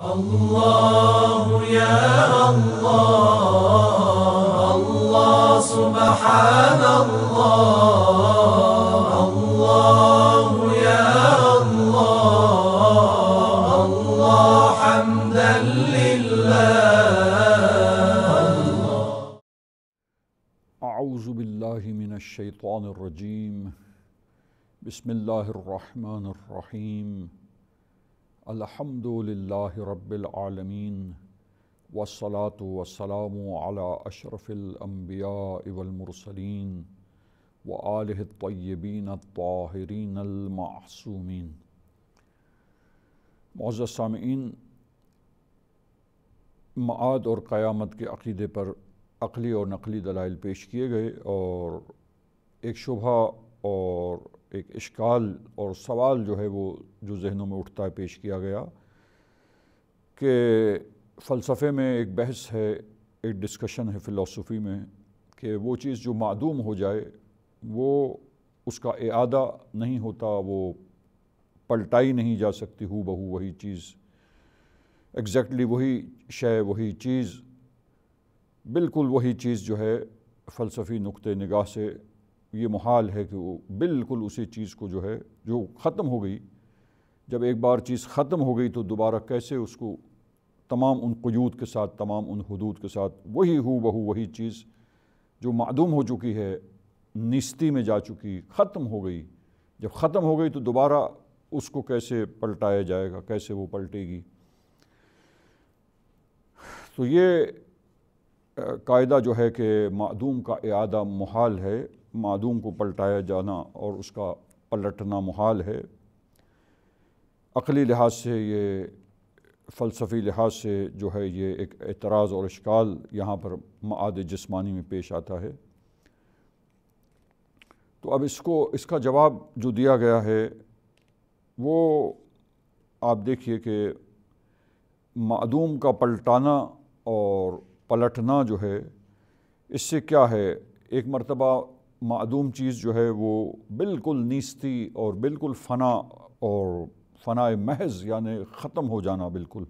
الله يا الله الله سبحان الله الله يا الله الله حمدا لله أعوذ بالله من الشيطان الرجيم بسم الله الرحمن الرحيم الحمد لله رب العالمين والصلاة والسلام على أشرف الأنبياء والمرسلين وآله الطيبين الطاهرين المعصومين मुआज़ सामीन माद और क़यामत के अक़ीदे पर अकली और नकली दलाइल पेश किए गए और एक शुबा और एक इश्काल और सवाल जो है वो जो जहनों में उठता है पेश किया गया कि फ़लसफ़े में एक बहस है एक डिस्कशन है फ़िलासफ़ी में कि वो चीज़ जो मदूम हो जाए वो उसका अदा नहीं होता वो पलटाई नहीं जा सकती हु बहू वही चीज़ एग्जैक्टली वही शय वही चीज़ बिल्कुल वही चीज़ जो है फ़लसफ़ी नुक़ नगाह से ये महाल है कि वो बिल्कुल उसी चीज़ को जो है जो ख़त्म हो गई जब एक बार चीज़ ख़त्म हो गई तो दोबारा कैसे उसको तमाम उन कयूद के साथ तमाम उन हदूद के साथ वही हो बहू वही चीज़ जो मदूम हो चुकी है निस्ती में जा चुकी ख़त्म हो गई जब ख़त्म हो गई तो दोबारा उसको कैसे पलटाया जाएगा कैसे वो पलटेगी तो ये कायदा जो है कि मदूम का इरादा महाल है मादूम को पलटाया जाना और उसका पलटना मुहाल है अकली लिहाज से ये फ़लसफ़ी लिहाज से जो है ये एक एतराज़ और इश्काल यहाँ पर माद जिस्मानी में पेश आता है तो अब इसको इसका जवाब जो दिया गया है वो आप देखिए कि मदूम का पलटाना और पलटना जो है इससे क्या है एक मरतबा मदूम चीज़ जो है वो बिल्कुल नीस्ती और बिल्कुल फ़ना और फनाए महज यानि ख़त्म हो जाना बिल्कुल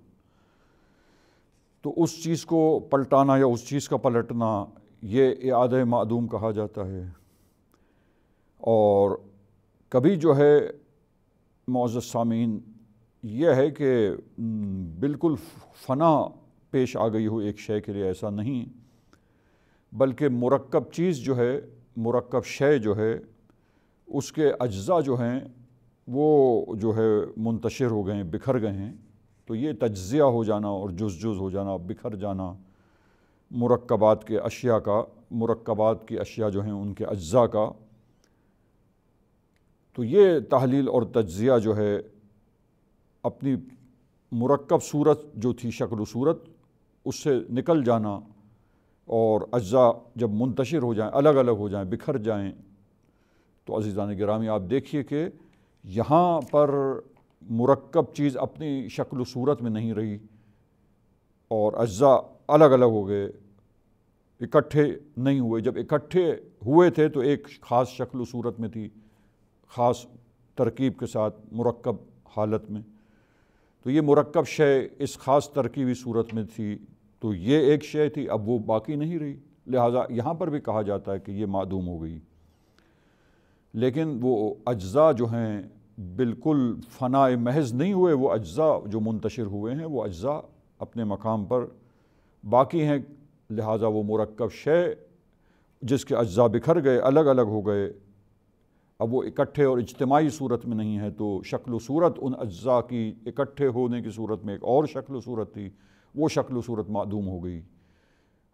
तो उस चीज़ को पलटाना या उस चीज़ का पलटना ये याद मदूम कहा जाता है और कभी जो है मोज़ सामीन यह है कि बिल्कुल फ़ना पेश आ गई हो एक शय के लिए ऐसा नहीं बल्कि मरकब चीज़ जो है मरकब शय जो है उसके अज्जा जो हैं वो जो है मुंतशिर हो गए हैं बिखर गए हैं तो ये तज्ज़िया हो जाना और जुज जुज हो जाना बिखर जाना मरकबात के अशिया का मरकबात की अशिया जो हैं उनके अज्जा का तो ये तहलील और तज्ज़िया जो है अपनी मरकब सूरत जो थी शक्ल सूरत उससे निकल जाना और अज्जा जब मुंतशिर हो जाएं अलग अलग हो जाएं बिखर जाएं तो अज़ीज़ान ग्रामी आप देखिए कि यहाँ पर मरकब चीज़ अपनी शक्ल सूरत में नहीं रही और अज्जा अलग अलग हो गए इकट्ठे नहीं हुए जब इकट्ठे हुए थे तो एक ख़ास शक्ल सूरत में थी ख़ास तरकीब के साथ मुरक्ब हालत में तो ये मुरक्ब शय इस ख़ास तरकीबी सूरत में थी तो ये एक शय थी अब वो बाकी नहीं रही लिहाजा यहाँ पर भी कहा जाता है कि ये मादूम हो गई लेकिन वो अज्जा जो हैं बिल्कुल फ़नाए महज नहीं हुए वो अज्जा जो मुंतशिर हुए हैं वो अज्जा अपने मकाम पर बाकी हैं लिहाजा वो मरकब शय जिसके अज्जा बिखर गए अलग अलग हो गए अब वो इकट्ठे और इज्तमाही सूरत में नहीं है तो शक्ल सूरत उन अज्जा की इकट्ठे होने की सूरत में एक और शक्ल सूरत थी वो शक्ल सूरत मदूम हो गई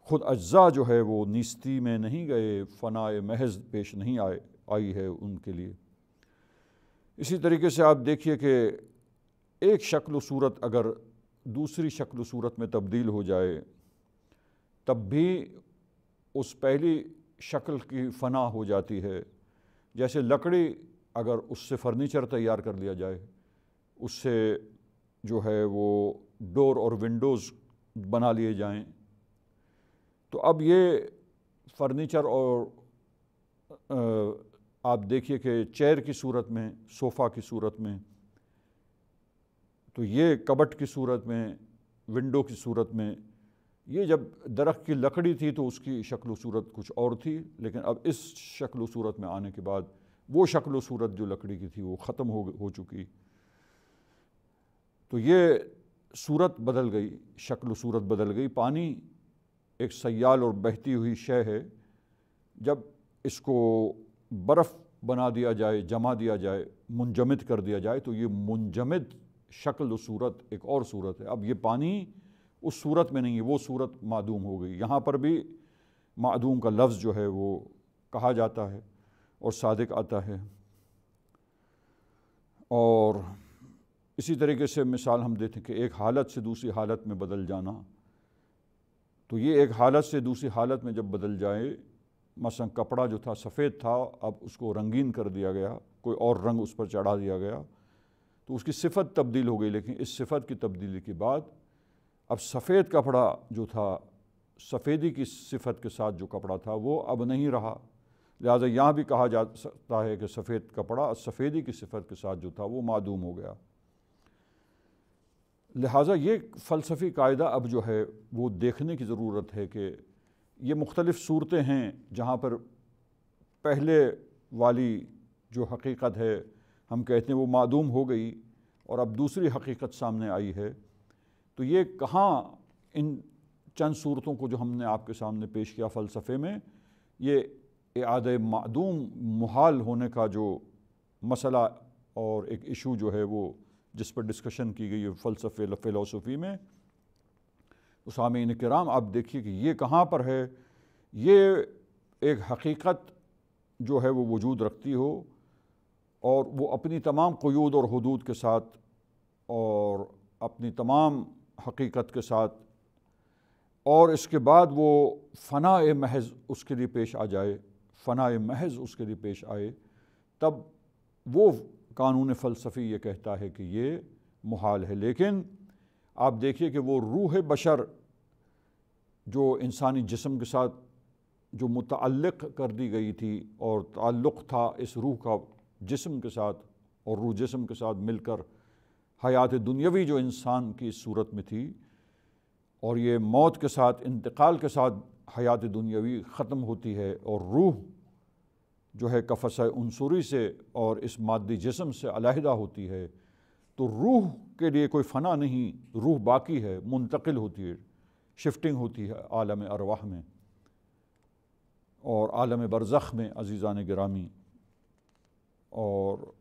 खुद अज्जा जो है वो निस्ती में नहीं गए फ़नाए महज पेश नहीं आए आई है उनके लिए इसी तरीके से आप देखिए कि एक शक्ल सूरत अगर दूसरी शक्ल सूरत में तब्दील हो जाए तब भी उस पहली शक्ल की फ़ना हो जाती है जैसे लकड़ी अगर उससे फर्नीचर तैयार कर लिया जाए उससे जो है वो डोर और विंडोज़ बना लिए जाएं तो अब ये फर्नीचर और आप देखिए कि चेयर की सूरत में सोफ़ा की सूरत में तो ये कबट की सूरत में विंडो की सूरत में ये जब दरख्त की लकड़ी थी तो उसकी शक्ल सूरत कुछ और थी लेकिन अब इस शक्ल सूरत में आने के बाद वो शक्ल सूरत जो लकड़ी की थी वो ख़त्म हो हो चुकी तो ये सूरत बदल गई शक्ल सूरत बदल गई पानी एक सयाल और बहती हुई शय है जब इसको बर्फ़ बना दिया जाए जमा दिया जाए मुंजमद कर दिया जाए तो ये मुंजमद शक्ल सूरत एक और सूरत है अब ये पानी उस सूरत में नहीं है वो सूरत मदूम हो गई यहाँ पर भी मदूम का लफ्ज़ जो है वो कहा जाता है और सादक आता है और इसी तरीके से मिसाल हम देते हैं कि एक हालत से दूसरी हालत में बदल जाना तो ये एक हालत से दूसरी हालत में जब बदल जाए मसलन कपड़ा जो था सफ़ेद था अब उसको रंगीन कर दिया गया कोई और रंग उस पर चढ़ा दिया गया तो उसकी सिफत तब्दील हो गई लेकिन इस सिफत की तब्दीली के बाद अब सफ़ेद कपड़ा जो था सफ़ेदी की सिफत के साथ जो कपड़ा था वो अब नहीं रहा लिहाजा यहाँ भी कहा जा सकता है कि सफ़ेद कपड़ा सफ़ेदी की सिफत के साथ जो था वो मादूम हो गया लिहाजा ये फ़लसफ़ी कायदा अब जो है वो देखने की ज़रूरत है कि ये मुख्तलिफ़ सूरतें हैं जहाँ पर पहले वाली जो हकीकत है हम कहते हैं वो मादूम हो गई और अब दूसरी हकीकत सामने आई है तो ये कहाँ इन चंद सूरतों को जो हमने आपके सामने पेश किया फ़लसफ़े में ये आद मदूम महाल होने का जो मसला और एक इशू जो है वो जिस पर डिस्कशन की गई है फ़लसफ़े फ़िलोसफी में तो कराम आप देखिए कि ये कहाँ पर है ये एक हकीकत जो है वो वजूद रखती हो और वो अपनी तमाम क्यूद और हदूद के साथ और अपनी तमाम हकीकत के साथ और इसके बाद वो फ़ना महज उसके लिए पेश आ जाए फ़ना महज उसके लिए पेश आए तब वो कानून फ़लसफ़ी ये कहता है कि ये मुहाल है लेकिन आप देखिए कि वो रूह बशर जो इंसानी जिसम के साथ जो मतलक़ कर दी गई थी और ताल्लुक़ था इस रूह का जिसम के साथ और रूह जिसम के साथ मिलकर हयात दुनियावी जो इंसान की सूरत में थी और ये मौत के साथ इंतकाल के साथ हयात दुनियावी ख़त्म होती है और रूह जो है कफस अनसूरी से और इस मादी जिसम से अलहदा होती है तो रूह के लिए कोई फ़ना नहीं रूह बाकी है मुंतकिल होती है शिफ्टिंग होती है आलम अरवाह में और आलम बरज़ में अजीज़ान ग्रामी और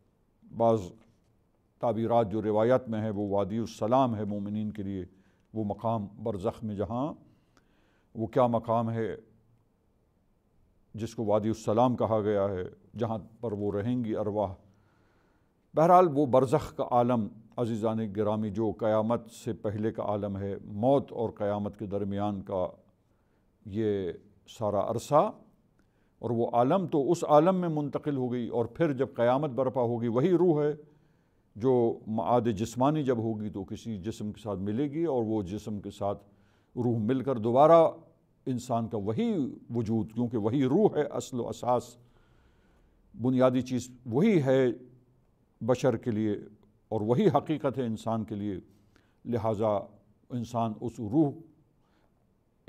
बाज़ ताबीरत जो रिवायत में है वो वादी सलाम है मोमिन के लिए वो मकाम बरज़ में जहाँ वो क्या मकाम है जिसको वादी सलाम कहा गया है जहाँ पर वो रहेंगी अरवाह बहरहाल वो बरज़ का आलम अजीज़ान ग्रामी जो क़यामत से पहले का आलम है मौत और क़यामत के दरमियान का ये सारा अरसा और वो आलम तो उस आलम में मुंतकिल हो गई और फिर जब क़यामत बर्पा होगी वही रूह है जो माद जिस्मानी जब होगी तो किसी जिसम के साथ मिलेगी और वो जिसम के साथ रूह मिलकर दोबारा इंसान का वही वजूद क्योंकि वही रूह है असल असास बुनियादी चीज़ वही है बशर के लिए और वही हकीकत है इंसान के लिए लिहाजा इंसान उस रूह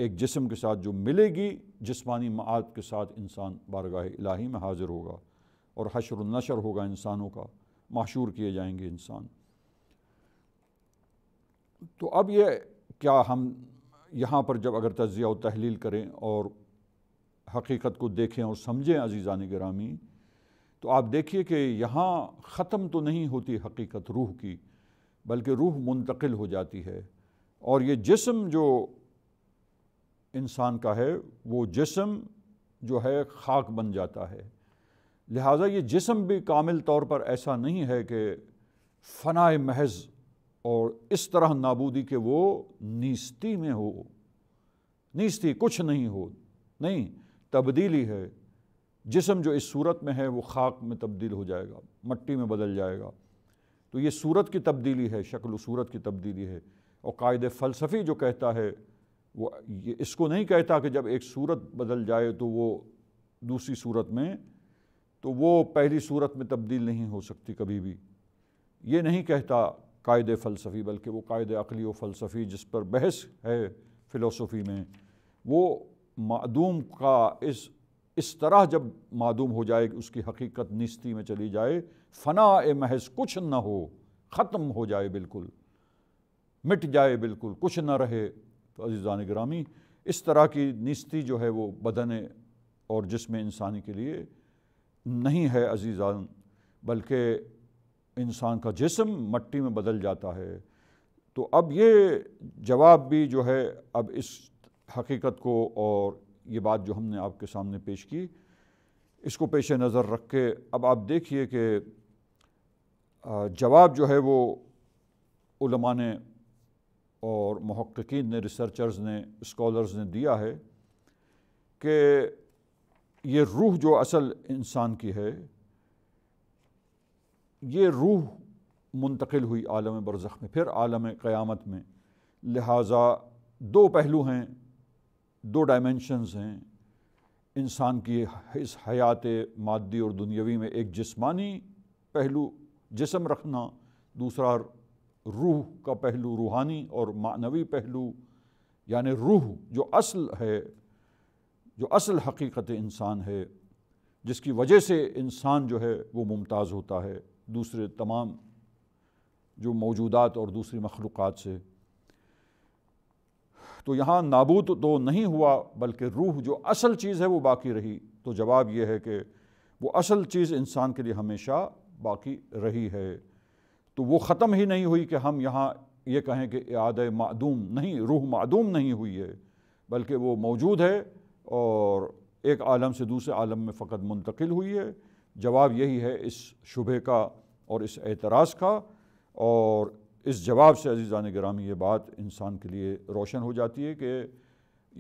एक जिसम के साथ जो मिलेगी जिस्मानी मात के साथ इंसान बारगाह इलाही में हाजिर होगा और हशर नशर होगा इंसानों का मशहूर किए जाएंगे इंसान तो अब ये क्या हम यहाँ पर जब अगर तजिया व तहलील करें और हकीकत को देखें और समझें अजीज़ान ग्रामी तो आप देखिए कि यहाँ ख़त्म तो नहीं होती हकीकत रूह की बल्कि रूह मुंतकिल हो जाती है और ये जिसम जो इंसान का है वो जिसम जो है खाक बन जाता है लिहाजा ये जिसम भी कामिल तौर पर ऐसा नहीं है कि फ़नाए महज़ और इस तरह नाबूदी के वो नीस्ती में हो नीस्ती कुछ नहीं हो नहीं तब्दीली है जिसम जो इस सूरत में है वो खाक में तब्दील हो जाएगा मट्टी में बदल जाएगा तो ये सूरत की तब्दीली है शक्ल सूरत की तब्दीली है और कायद फ़लसफ़ी जो कहता है वो ये इसको नहीं कहता कि जब एक सूरत बदल जाए तो वो दूसरी सूरत में तो वो पहली सूरत में तब्दील नहीं हो सकती कभी भी ये नहीं कहता कायद फ़लसफ़ी बल्कि वो कायद अकली व फ़लसफ़ी जिस पर बहस है फ़िलोसफ़ी में वो मदूम का इस इस तरह जब मदूम हो जाए उसकी हकीकत निस्ती में चली जाए फ़ना ए महज कुछ न हो ख़त्म हो जाए बिल्कुल मिट जाए बिल्कुल कुछ न रहे तो अजीज़ान ग्रामी इस तरह की निस्ती जो है वो बदन और जिसम इंसानी के लिए नहीं है अजीज़ान बल्कि इंसान का जिसम मट्टी में बदल जाता है तो अब ये जवाब भी जो है अब इस हकीकत को और ये बात जो हमने आपके सामने पेश की इसको पेश नज़र रख के अब आप देखिए कि जवाब जो है वो उलमा ने और महक्कीन ने रिसर्चर्स ने स्कॉलर्स ने दिया है कि ये रूह जो असल इंसान की है ये रूह मुंतकिल हुई आलम बरज़ख़ में फिर आलम क़यामत में लिहाजा दो पहलू हैं दो डायमेंशनस हैं इंसान की इस हयात मादी और दुनियावी में एक जिस्मानी पहलू जिसम रखना दूसरा रूह का पहलू रूहानी और मानवी पहलू यानि रूह जो असल है जो असल हकीकत इंसान है जिसकी वजह से इंसान जो है वो मुमताज़ होता है दूसरे तमाम जो मौजूदात और दूसरी मखलूक़ात से तो यहाँ नाबूद तो नहीं हुआ बल्कि रूह जो असल चीज़ है वो बाकी रही तो जवाब ये है कि वो असल चीज़ इंसान के लिए हमेशा बाकी रही है तो वो ख़त्म ही नहीं हुई कि हम यहाँ ये कहें कि याद मदूम नहीं रूह मदूम नहीं हुई है बल्कि वो मौजूद है और एक आलम से दूसरे आलम में फ़कत मुंतकिल हुई है जवाब यही है इस शुबे का और इस एतराज़ का और इस जवाब से अजीज़ान ग्रामी ये बात इंसान के लिए रोशन हो जाती है कि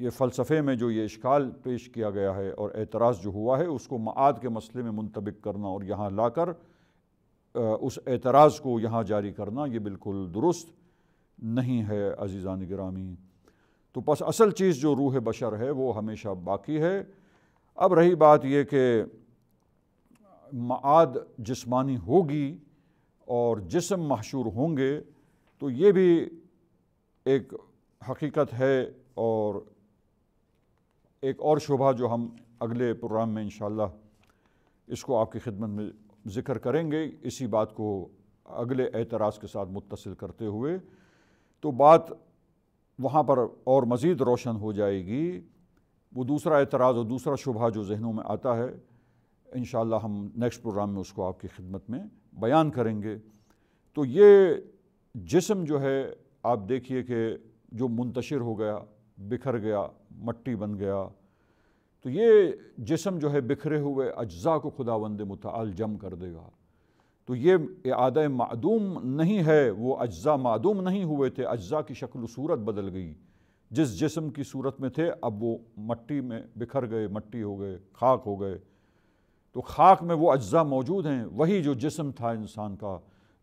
ये फ़लसफ़े में जो ये इश्काल पेश किया गया है और एतराज़ जो हुआ है उसको माद के मसले में मुंतबिक करना और यहाँ ला कर उस एतराज़ को यहाँ जारी करना ये बिल्कुल दुरुस्त नहीं है अजीज़ान ग्रामी तो बस असल चीज़ जो रूह बशर है वो हमेशा बाकी है अब रही बात यह कि माद जिसमानी होगी और जिसम मशहूर होंगे तो ये भी एक हकीकत है और एक और शोभा जो हम अगले प्रोग्राम में इन इसको आपकी खिदमत में ज़िक्र करेंगे इसी बात को अगले एतराज़ के साथ मुतसिल करते हुए तो बात वहाँ पर और मज़ीद रोशन हो जाएगी वो दूसरा एतराज़ और दूसरा शोभा जो जहनों में आता है इन हम नेक्स्ट प्रोग्राम में उसको आपकी खिदमत में बयान करेंगे तो ये जिसम जो है आप देखिए कि जो मुंतशिर हो गया बिखर गया मट्टी बन गया तो ये जिसम जो है बिखरे हुए अज्जा को खुदा वंद मताल जम कर देगा तो ये आद मदूम नहीं है वो अज्जा मदूम नहीं हुए थे अज्जा की शक्ल सूरत बदल गई जिस जिसम की सूरत में थे अब वो मट्टी में बिखर गए मट्टी हो गए खाक हो गए तो खाक में वो अज्जा मौजूद हैं वही जो जिसम था इंसान का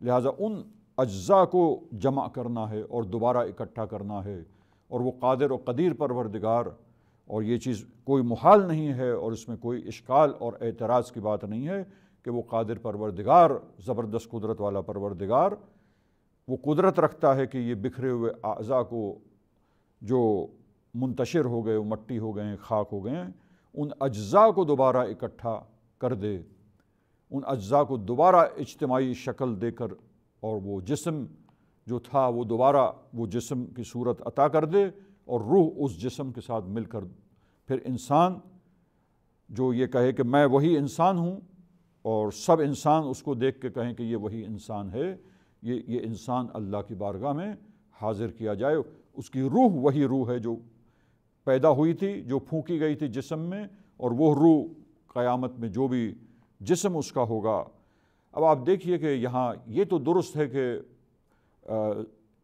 लिहाजा उन अज्जा को जमा करना है और दोबारा इकट्ठा करना है और वो कादिर और कदीर परवरदिगार और ये चीज़ कोई मुहाल नहीं है और इसमें कोई इश्काल और एतराज़ की बात नहीं है कि वो कादिर परवरदिगार ज़बरदस्त कुदरत वाला परवरदिगार वो कुदरत रखता है कि ये बिखरे हुए अज़ा को जो मुंतशिर हो गए मट्टी हो गए खाक हो गए उन अज्जा को दोबारा इकट्ठा कर दे उन अज्जा को दोबारा इज्तमाही शक्ल देकर और वो जिसम जो था वो दोबारा वो जिसम की सूरत अता कर दे और रूह उस जिसम के साथ मिलकर फिर इंसान जो ये कहे कि मैं वही इंसान हूँ और सब इंसान उसको देख के कहें कि ये वही इंसान है ये ये इंसान अल्लाह की बारगाह में हाजिर किया जाए उसकी रूह वही रूह है जो पैदा हुई थी जो फूकी गई थी जिसम में और वह रूह क़यामत में जो भी जिसम उसका होगा अब आप देखिए कि यहाँ ये तो दुरुस्त है कि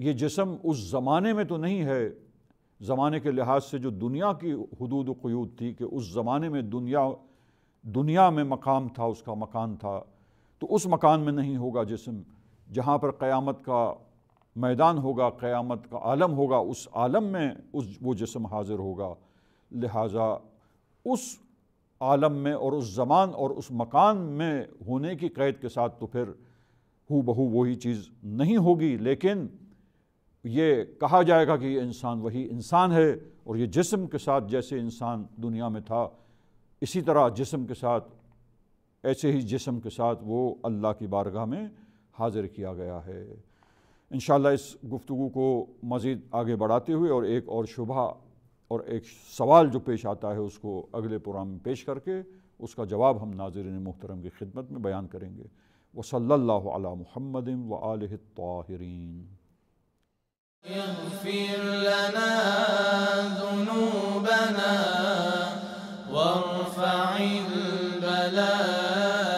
ये जिसम उस ज़माने में तो नहीं है ज़माने के लिहाज से जो दुनिया की हदूद क्यूद थी कि उस ज़माने में दुनिया दुनिया में मकाम था उसका मकान था तो उस मकान में नहीं होगा जिसम जहाँ पर क़यामत का मैदान होगा क़यामत का आलम होगा उस आलम में उस वो जिसम हाजिर होगा लिहाजा उस आलम में और उस जमान और उस मकान में होने की क़ैद के साथ तो फिर हु बहू वही चीज़ नहीं होगी लेकिन ये कहा जाएगा कि ये इंसान वही इंसान है और ये जिस्म के साथ जैसे इंसान दुनिया में था इसी तरह जिस्म के साथ ऐसे ही जिस्म के साथ वो अल्लाह की बारगाह में हाजिर किया गया है इन इस गुफ्तु को मज़ीद आगे बढ़ाते हुए और एक और शुबा और एक सवाल जो पेश आता है उसको अगले प्रोग्राम में पेश करके उसका जवाब हम नाजरन मोहतरम की खिदमत में बयान करेंगे वसल्ला महमद व आल ताहरीन لنا ذنوبنا وارفع البلاء